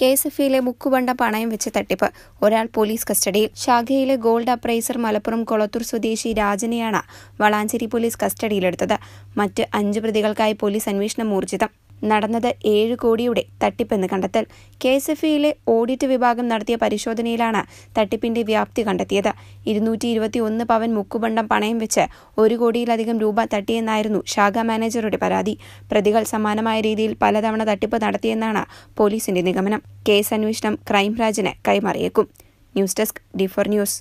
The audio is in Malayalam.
കെ എസ് എഫ് ഇയിലെ പണയം വെച്ച് തട്ടിപ്പ് ഒരാൾ പോലീസ് കസ്റ്റഡിയിൽ ശാഖയിലെ ഗോൾഡ് അപ്രൈസർ മലപ്പുറം കൊളത്തൂർ സ്വദേശി രാജനെയാണ് വളാഞ്ചേരി പോലീസ് കസ്റ്റഡിയിലെടുത്തത് മറ്റ് അഞ്ച് പ്രതികൾക്കായി പോലീസ് അന്വേഷണം ഊർജിതം നടന്നത് ഏഴ് കോടിയുടെ തട്ടിപ്പെന്ന് കണ്ടെത്തൽ കെ എസ് എഫ് ഇയിലെ ഓഡിറ്റ് വിഭാഗം നടത്തിയ പരിശോധനയിലാണ് തട്ടിപ്പിന്റെ വ്യാപ്തി കണ്ടെത്തിയത് ഇരുന്നൂറ്റി ഇരുപത്തി ഒന്ന് പവൻ മുക്കുബണ്ടം പണയം വെച്ച് ഒരു കോടിയിലധികം രൂപ തട്ടിയെന്നായിരുന്നു ശാഖാ മാനേജറുടെ പരാതി പ്രതികൾ സമാനമായ രീതിയിൽ പലതവണ തട്ടിപ്പ് നടത്തിയെന്നാണ് പോലീസിന്റെ നിഗമനം കേസ് അന്വേഷണം ക്രൈംബ്രാഞ്ചിന് കൈമാറിയേക്കും ന്യൂസ് ഡെസ്ക് ഡിഫർ ന്യൂസ്